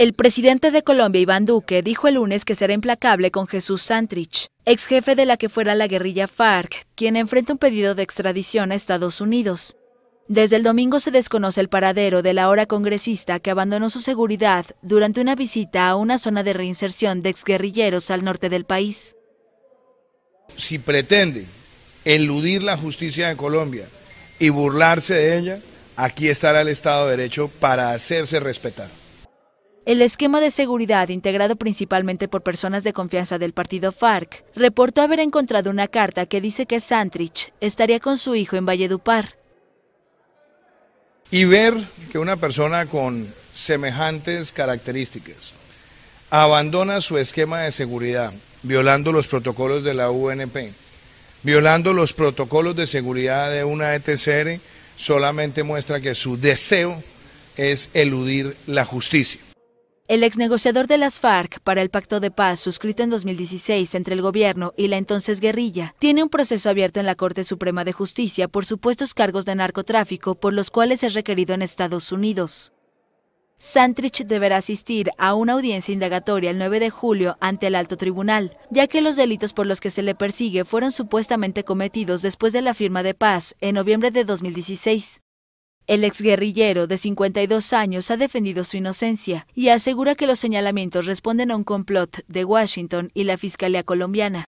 El presidente de Colombia, Iván Duque, dijo el lunes que será implacable con Jesús Santrich, ex jefe de la que fuera la guerrilla FARC, quien enfrenta un pedido de extradición a Estados Unidos. Desde el domingo se desconoce el paradero de la ahora congresista que abandonó su seguridad durante una visita a una zona de reinserción de exguerrilleros al norte del país. Si pretende eludir la justicia de Colombia y burlarse de ella, aquí estará el Estado de Derecho para hacerse respetar. El esquema de seguridad, integrado principalmente por personas de confianza del partido FARC, reportó haber encontrado una carta que dice que Santrich estaría con su hijo en Valledupar. Y ver que una persona con semejantes características abandona su esquema de seguridad, violando los protocolos de la UNP, violando los protocolos de seguridad de una ETCR, solamente muestra que su deseo es eludir la justicia. El exnegociador de las FARC para el Pacto de Paz, suscrito en 2016 entre el gobierno y la entonces guerrilla, tiene un proceso abierto en la Corte Suprema de Justicia por supuestos cargos de narcotráfico por los cuales es requerido en Estados Unidos. Santrich deberá asistir a una audiencia indagatoria el 9 de julio ante el alto tribunal, ya que los delitos por los que se le persigue fueron supuestamente cometidos después de la firma de paz en noviembre de 2016. El exguerrillero de 52 años ha defendido su inocencia y asegura que los señalamientos responden a un complot de Washington y la Fiscalía colombiana.